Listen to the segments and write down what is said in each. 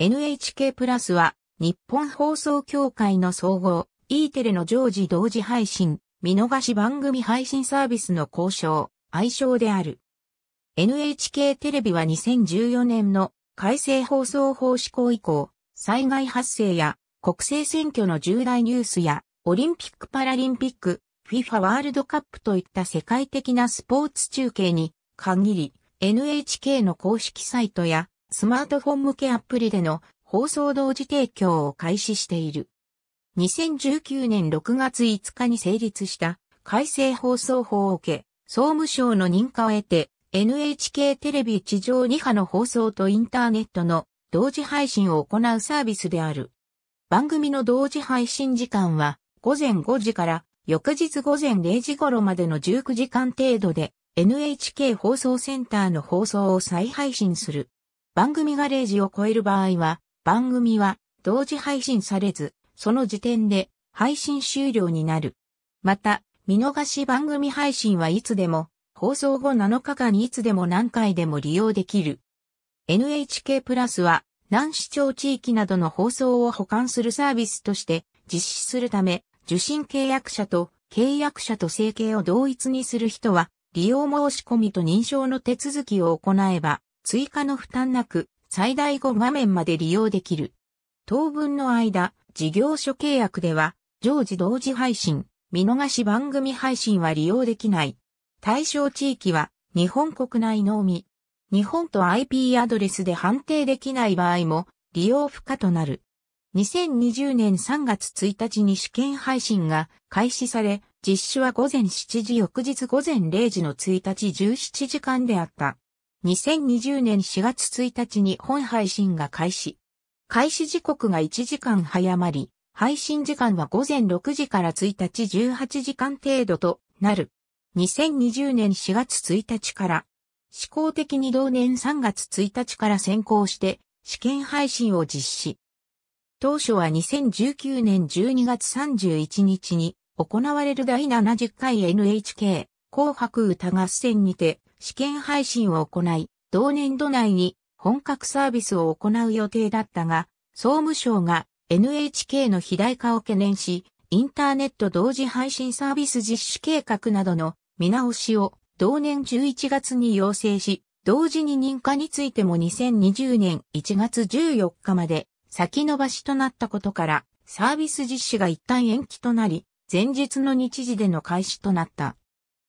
NHK プラスは、日本放送協会の総合、E テレの常時同時配信、見逃し番組配信サービスの交渉、愛称である。NHK テレビは2014年の改正放送法施行以降、災害発生や国政選挙の重大ニュースやオリンピック・パラリンピック、FIFA ワールドカップといった世界的なスポーツ中継に限り、NHK の公式サイトやスマートフォン向けアプリでの放送同時提供を開始している。2019年6月5日に成立した改正放送法を受け、総務省の認可を得て NHK テレビ地上2波の放送とインターネットの同時配信を行うサービスである。番組の同時配信時間は午前5時から翌日午前0時頃までの19時間程度で NHK 放送センターの放送を再配信する。番組ガレージを超える場合は、番組は同時配信されず、その時点で配信終了になる。また、見逃し番組配信はいつでも、放送後7日間にいつでも何回でも利用できる。NHK プラスは、南市町地域などの放送を保管するサービスとして実施するため、受信契約者と契約者と生計を同一にする人は、利用申し込みと認証の手続きを行えば、追加の負担なく最大5画面まで利用できる。当分の間、事業所契約では、常時同時配信、見逃し番組配信は利用できない。対象地域は、日本国内のみ。日本と IP アドレスで判定できない場合も、利用不可となる。2020年3月1日に試験配信が開始され、実施は午前7時翌日午前0時の1日17時間であった。2020年4月1日に本配信が開始。開始時刻が1時間早まり、配信時間は午前6時から1日18時間程度となる。2020年4月1日から、試行的に同年3月1日から先行して試験配信を実施。当初は2019年12月31日に行われる第70回 NHK 紅白歌合戦にて試験配信を行い、同年度内に本格サービスを行う予定だったが、総務省が NHK の肥大化を懸念し、インターネット同時配信サービス実施計画などの見直しを同年11月に要請し、同時に認可についても2020年1月14日まで先延ばしとなったことから、サービス実施が一旦延期となり、前日の日時での開始となった。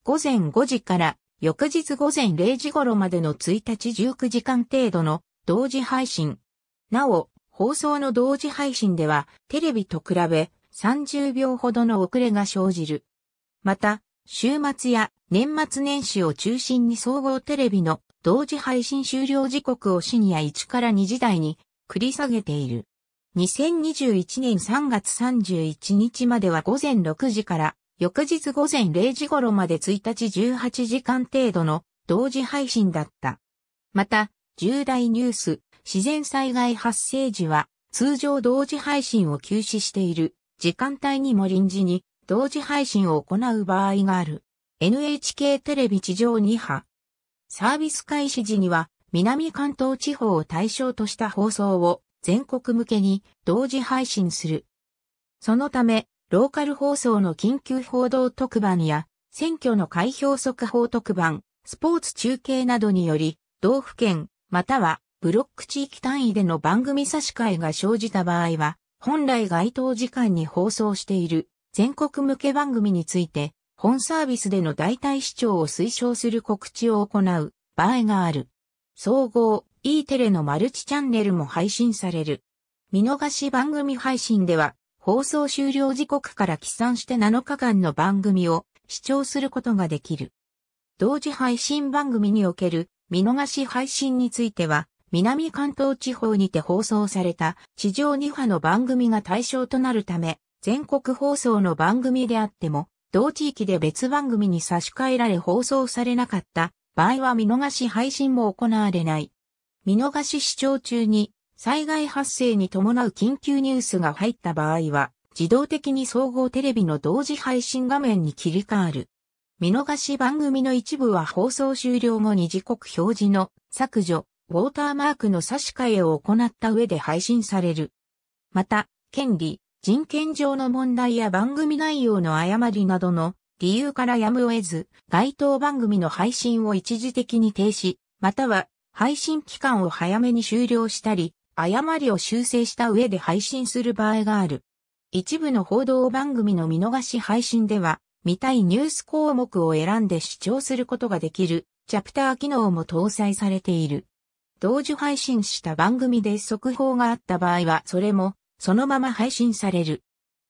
午前5時から翌日午前0時頃までの1日19時間程度の同時配信。なお、放送の同時配信では、テレビと比べ30秒ほどの遅れが生じる。また、週末や年末年始を中心に総合テレビの同時配信終了時刻を深夜1から2時台に繰り下げている。2021年3月31日までは午前6時から翌日午前0時頃まで1日18時間程度の同時配信だった。また、重大ニュース、自然災害発生時は通常同時配信を休止している時間帯にも臨時に同時配信を行う場合がある。NHK テレビ地上2波。サービス開始時には南関東地方を対象とした放送を全国向けに同時配信する。そのためローカル放送の緊急報道特番や、選挙の開票速報特番、スポーツ中継などにより、道府県、またはブロック地域単位での番組差し替えが生じた場合は、本来該当時間に放送している全国向け番組について、本サービスでの代替視聴を推奨する告知を行う場合がある。総合、E テレのマルチチャンネルも配信される。見逃し番組配信では、放送終了時刻から起算して7日間の番組を視聴することができる。同時配信番組における見逃し配信については、南関東地方にて放送された地上2波の番組が対象となるため、全国放送の番組であっても、同地域で別番組に差し替えられ放送されなかった場合は見逃し配信も行われない。見逃し視聴中に災害発生に伴う緊急ニュースが入った場合は、自動的に総合テレビの同時配信画面に切り替わる。見逃し番組の一部は放送終了後に時刻表示の削除、ウォーターマークの差し替えを行った上で配信される。また、権利、人権上の問題や番組内容の誤りなどの理由からやむを得ず、該当番組の配信を一時的に停止、または配信期間を早めに終了したり、誤りを修正した上で配信する場合がある。一部の報道番組の見逃し配信では、見たいニュース項目を選んで視聴することができる、チャプター機能も搭載されている。同時配信した番組で速報があった場合は、それも、そのまま配信される。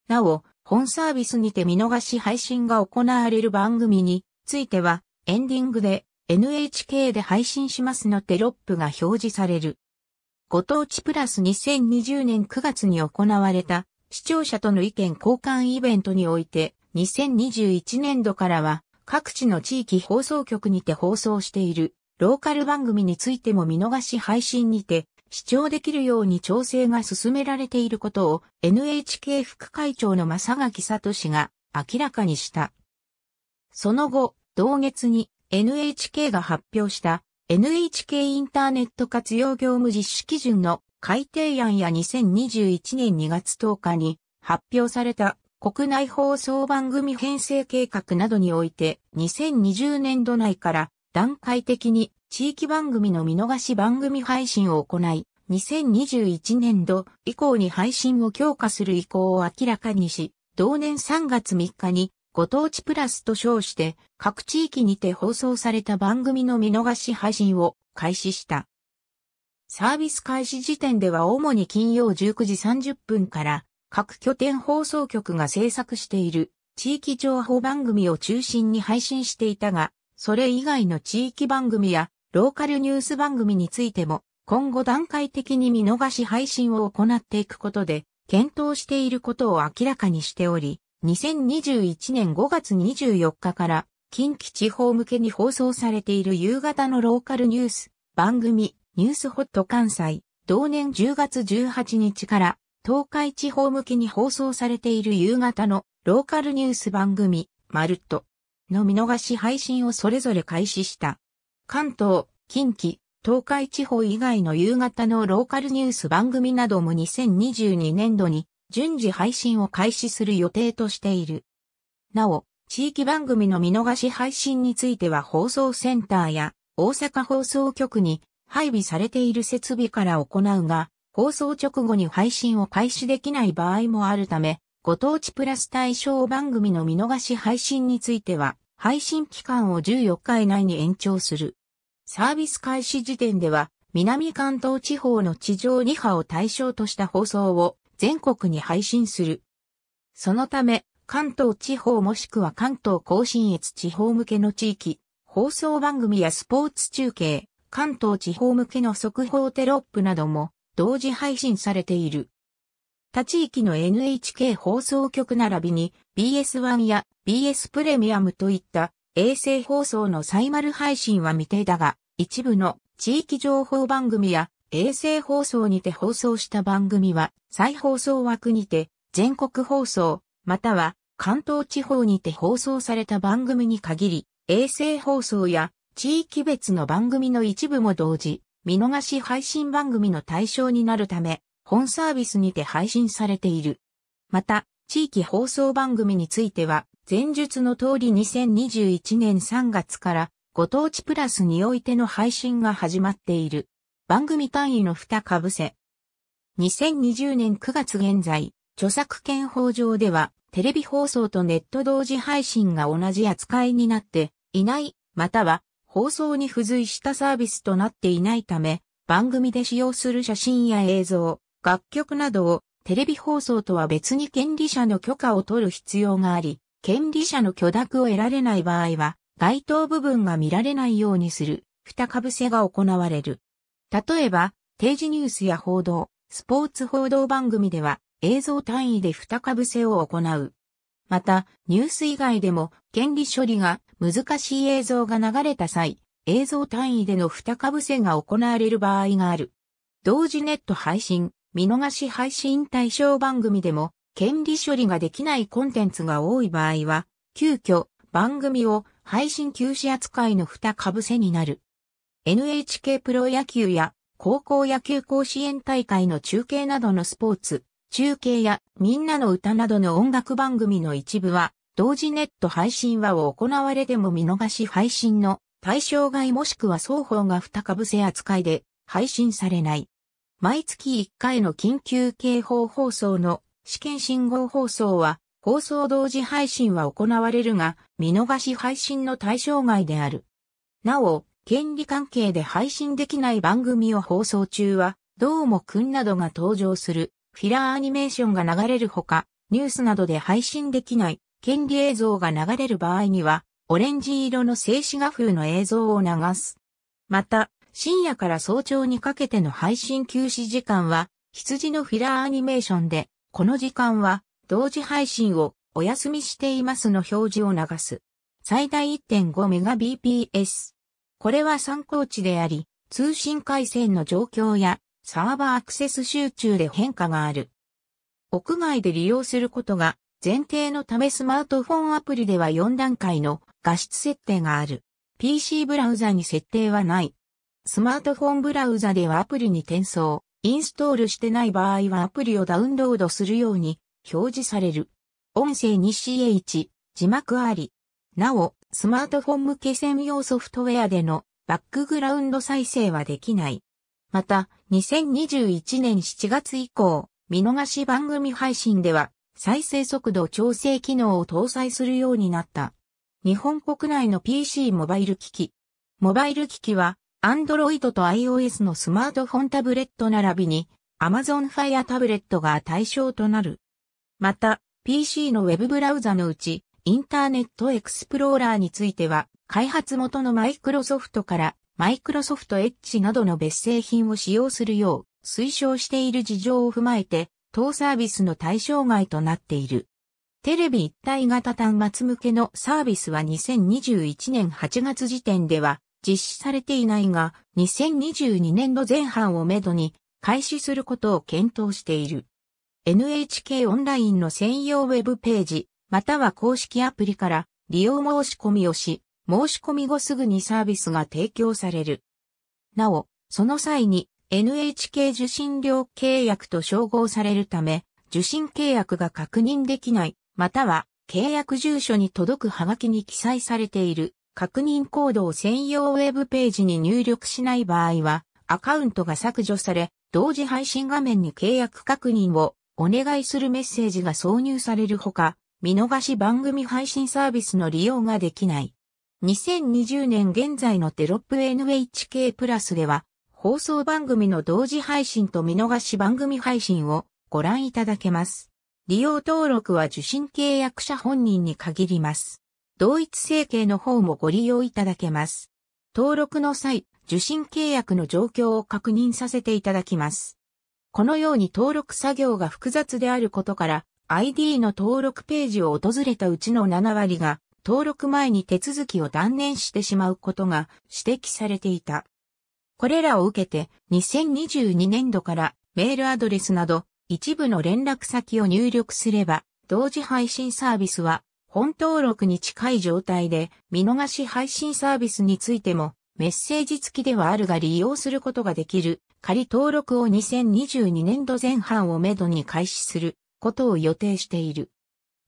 なお、本サービスにて見逃し配信が行われる番組については、エンディングで NHK で配信しますのテロップが表示される。ご当地プラス2020年9月に行われた視聴者との意見交換イベントにおいて2021年度からは各地の地域放送局にて放送しているローカル番組についても見逃し配信にて視聴できるように調整が進められていることを NHK 副会長の正垣氏が明らかにした。その後、同月に NHK が発表した NHK インターネット活用業務実施基準の改定案や2021年2月10日に発表された国内放送番組編成計画などにおいて2020年度内から段階的に地域番組の見逃し番組配信を行い2021年度以降に配信を強化する意向を明らかにし同年3月3日にご当地プラスと称して各地域にて放送された番組の見逃し配信を開始した。サービス開始時点では主に金曜19時30分から各拠点放送局が制作している地域情報番組を中心に配信していたが、それ以外の地域番組やローカルニュース番組についても今後段階的に見逃し配信を行っていくことで検討していることを明らかにしており、2021年5月24日から近畿地方向けに放送されている夕方のローカルニュース番組ニュースホット関西同年10月18日から東海地方向けに放送されている夕方のローカルニュース番組まるっとの見逃し配信をそれぞれ開始した。関東、近畿、東海地方以外の夕方のローカルニュース番組なども2022年度に順次配信を開始する予定としている。なお、地域番組の見逃し配信については放送センターや大阪放送局に配備されている設備から行うが、放送直後に配信を開始できない場合もあるため、ご当地プラス対象番組の見逃し配信については、配信期間を14日以内に延長する。サービス開始時点では、南関東地方の地上2波を対象とした放送を全国に配信する。そのため、関東地方もしくは関東甲信越地方向けの地域、放送番組やスポーツ中継、関東地方向けの速報テロップなども同時配信されている。他地域の NHK 放送局並びに BS1 や BS プレミアムといった衛星放送のサイマル配信は未定だが、一部の地域情報番組や衛星放送にて放送した番組は、再放送枠にて、全国放送、または、関東地方にて放送された番組に限り、衛星放送や、地域別の番組の一部も同時、見逃し配信番組の対象になるため、本サービスにて配信されている。また、地域放送番組については、前述の通り2021年3月から、ご当地プラスにおいての配信が始まっている。番組単位の蓋かぶせ。2020年9月現在、著作権法上では、テレビ放送とネット同時配信が同じ扱いになっていない、または放送に付随したサービスとなっていないため、番組で使用する写真や映像、楽曲などをテレビ放送とは別に権利者の許可を取る必要があり、権利者の許諾を得られない場合は、該当部分が見られないようにする、蓋かぶせが行われる。例えば、定時ニュースや報道、スポーツ報道番組では映像単位で二かぶせを行う。また、ニュース以外でも権利処理が難しい映像が流れた際、映像単位での二かぶせが行われる場合がある。同時ネット配信、見逃し配信対象番組でも、権利処理ができないコンテンツが多い場合は、急遽番組を配信休止扱いの二かぶせになる。NHK プロ野球や高校野球甲子園大会の中継などのスポーツ、中継やみんなの歌などの音楽番組の一部は、同時ネット配信は行われても見逃し配信の対象外もしくは双方が二株せ扱いで配信されない。毎月1回の緊急警報放送の試験信号放送は放送同時配信は行われるが見逃し配信の対象外である。なお、権利関係で配信できない番組を放送中は、どうもくんなどが登場する、フィラーアニメーションが流れるほか、ニュースなどで配信できない、権利映像が流れる場合には、オレンジ色の静止画風の映像を流す。また、深夜から早朝にかけての配信休止時間は、羊のフィラーアニメーションで、この時間は、同時配信をお休みしていますの表示を流す。最大 1.5Mbps。これは参考値であり、通信回線の状況やサーバーアクセス集中で変化がある。屋外で利用することが前提のためスマートフォンアプリでは4段階の画質設定がある。PC ブラウザに設定はない。スマートフォンブラウザではアプリに転送、インストールしてない場合はアプリをダウンロードするように表示される。音声に CH、字幕あり。なお、スマートフォン向け専用ソフトウェアでのバックグラウンド再生はできない。また、2021年7月以降、見逃し番組配信では、再生速度調整機能を搭載するようになった。日本国内の PC モバイル機器。モバイル機器は、Android と iOS のスマートフォンタブレット並びに、Amazon Fire タブレットが対象となる。また、PC のウェブブラウザのうち、インターネットエクスプローラーについては、開発元のマイクロソフトからマイクロソフトエッジなどの別製品を使用するよう推奨している事情を踏まえて、当サービスの対象外となっている。テレビ一体型端末向けのサービスは2021年8月時点では実施されていないが、2022年度前半をめどに開始することを検討している。NHK オンラインの専用ウェブページ、または公式アプリから利用申し込みをし、申し込み後すぐにサービスが提供される。なお、その際に NHK 受信料契約と照合されるため、受信契約が確認できない、または契約住所に届くはがきに記載されている確認コードを専用ウェブページに入力しない場合は、アカウントが削除され、同時配信画面に契約確認をお願いするメッセージが挿入されるほか、見逃し番組配信サービスの利用ができない。2020年現在のテロップ NHK プラスでは、放送番組の同時配信と見逃し番組配信をご覧いただけます。利用登録は受信契約者本人に限ります。同一整形の方もご利用いただけます。登録の際、受信契約の状況を確認させていただきます。このように登録作業が複雑であることから、ID の登録ページを訪れたうちの7割が登録前に手続きを断念してしまうことが指摘されていた。これらを受けて2022年度からメールアドレスなど一部の連絡先を入力すれば同時配信サービスは本登録に近い状態で見逃し配信サービスについてもメッセージ付きではあるが利用することができる仮登録を2022年度前半をめどに開始することを予定している。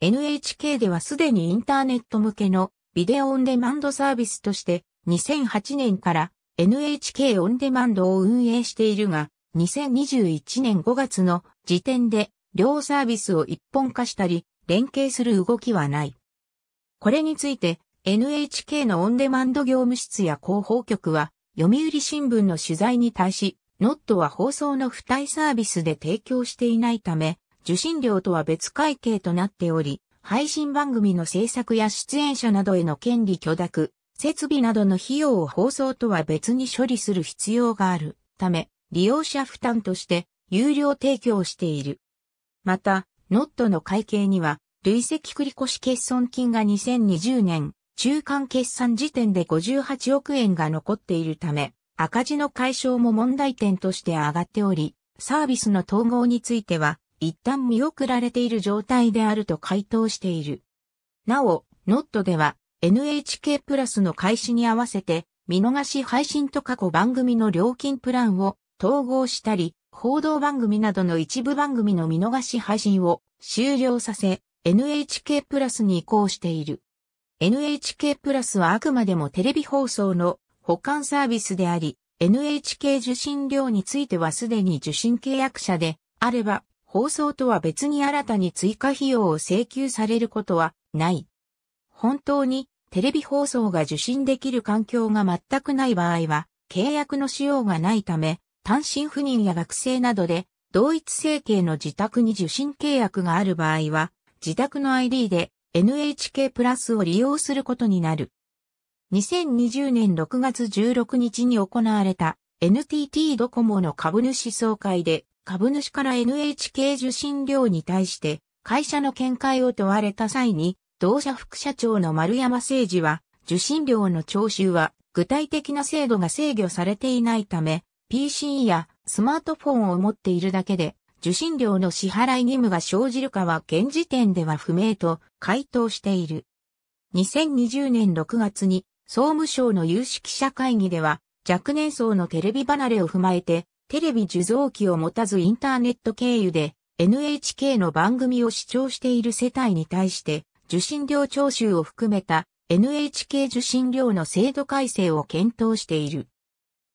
NHK ではすでにインターネット向けのビデオオンデマンドサービスとして2008年から NHK オンデマンドを運営しているが2021年5月の時点で両サービスを一本化したり連携する動きはない。これについて NHK のオンデマンド業務室や広報局は読売新聞の取材に対し、ノットは放送の付帯サービスで提供していないため、受信料とは別会計となっており、配信番組の制作や出演者などへの権利許諾、設備などの費用を放送とは別に処理する必要があるため、利用者負担として有料提供している。また、ノットの会計には、累積繰越欠損金が2020年、中間決算時点で58億円が残っているため、赤字の解消も問題点として上がっており、サービスの統合については、一旦見送られている状態であると回答している。なお、ノットでは NHK プラスの開始に合わせて見逃し配信と過去番組の料金プランを統合したり、報道番組などの一部番組の見逃し配信を終了させ、NHK プラスに移行している。NHK プラスはあくまでもテレビ放送の保管サービスであり、NHK 受信料についてはすでに受信契約者であれば放送とは別に新たに追加費用を請求されることはない。本当にテレビ放送が受信できる環境が全くない場合は、契約の使用がないため、単身赴任や学生などで、同一生計の自宅に受信契約がある場合は、自宅の ID で NHK プラスを利用することになる。2020年6月16日に行われた NTT ドコモの株主総会で株主から NHK 受信料に対して会社の見解を問われた際に同社副社長の丸山誠二は受信料の徴収は具体的な制度が制御されていないため PC やスマートフォンを持っているだけで受信料の支払い義務が生じるかは現時点では不明と回答している。2020年6月に総務省の有識者会議では若年層のテレビ離れを踏まえて、テレビ受像機を持たずインターネット経由で NHK の番組を視聴している世帯に対して受信料徴収を含めた NHK 受信料の制度改正を検討している。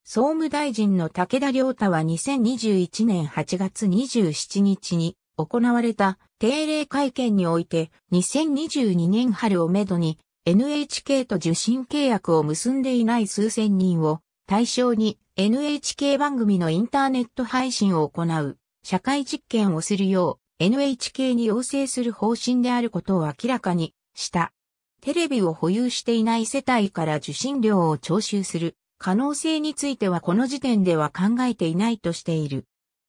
総務大臣の武田良太は2021年8月27日に行われた定例会見において2022年春をめどに NHK と受信契約を結んでいない数千人を対象に NHK 番組のインターネット配信を行う、社会実験をするよう NHK に要請する方針であることを明らかにした。テレビを保有していない世帯から受信料を徴収する可能性についてはこの時点では考えていないとしている。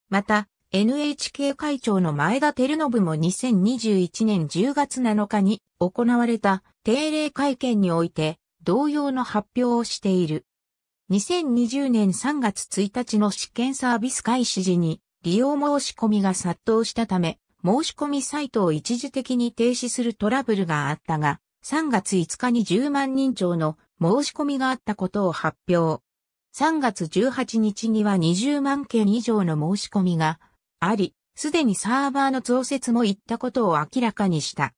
また、NHK 会長の前田照信も2021年10月7日に行われた定例会見において同様の発表をしている。2020年3月1日の試験サービス開始時に利用申し込みが殺到したため、申し込みサイトを一時的に停止するトラブルがあったが、3月5日に10万人超の申し込みがあったことを発表。3月18日には20万件以上の申し込みがあり、すでにサーバーの増設もいったことを明らかにした。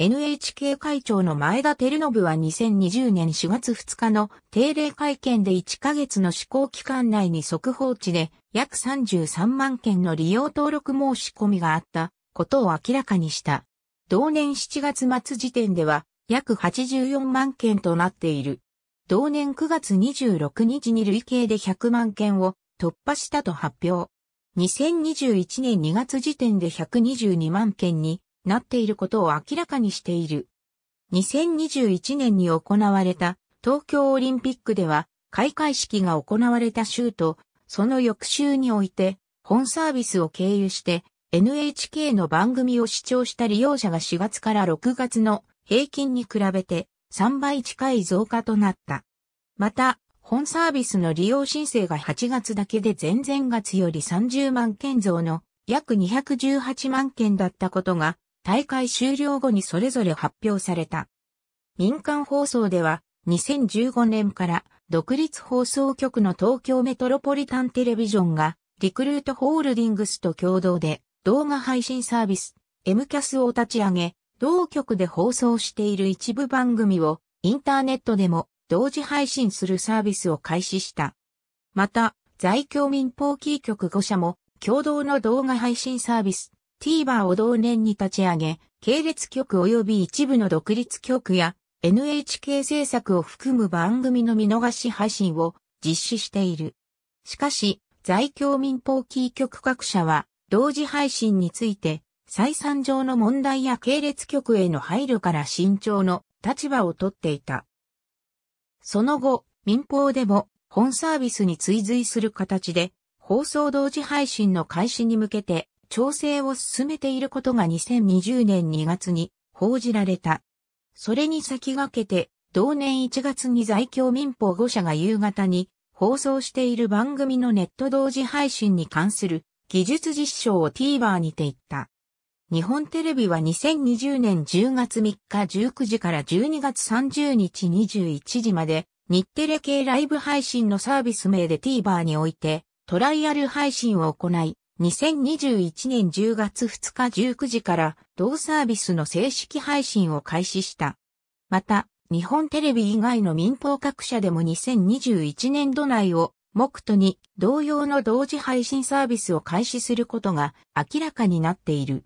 NHK 会長の前田照信は2020年4月2日の定例会見で1ヶ月の施行期間内に速報値で約33万件の利用登録申し込みがあったことを明らかにした。同年7月末時点では約84万件となっている。同年9月26日に累計で100万件を突破したと発表。2021年2月時点で122万件になっていることを明らかにしている。2021年に行われた東京オリンピックでは開会式が行われた週と、その翌週において本サービスを経由して NHK の番組を視聴した利用者が4月から6月の平均に比べて3倍近い増加となった。また、本サービスの利用申請が8月だけで前々月より30万件増の約218万件だったことが大会終了後にそれぞれ発表された。民間放送では2015年から独立放送局の東京メトロポリタンテレビジョンがリクルートホールディングスと共同で動画配信サービス M キャスを立ち上げ、同局で放送している一部番組をインターネットでも同時配信するサービスを開始した。また、在京民放キー局5社も共同の動画配信サービス TVer を同年に立ち上げ、系列局及び一部の独立局や NHK 制作を含む番組の見逃し配信を実施している。しかし、在京民放キー局各社は同時配信について、採算上の問題や系列局への配慮から慎重の立場をとっていた。その後、民放でも本サービスに追随する形で、放送同時配信の開始に向けて調整を進めていることが2020年2月に報じられた。それに先駆けて、同年1月に在京民法5社が夕方に放送している番組のネット同時配信に関する技術実証を TVer にて言った。日本テレビは2020年10月3日19時から12月30日21時まで日テレ系ライブ配信のサービス名で TVer においてトライアル配信を行い、2021年10月2日19時から同サービスの正式配信を開始した。また、日本テレビ以外の民放各社でも2021年度内を目途に同様の同時配信サービスを開始することが明らかになっている。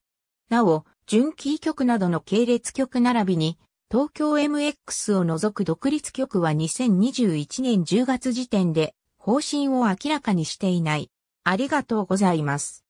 なお、準キー局などの系列局並びに、東京 MX を除く独立局は2021年10月時点で方針を明らかにしていない。ありがとうございます。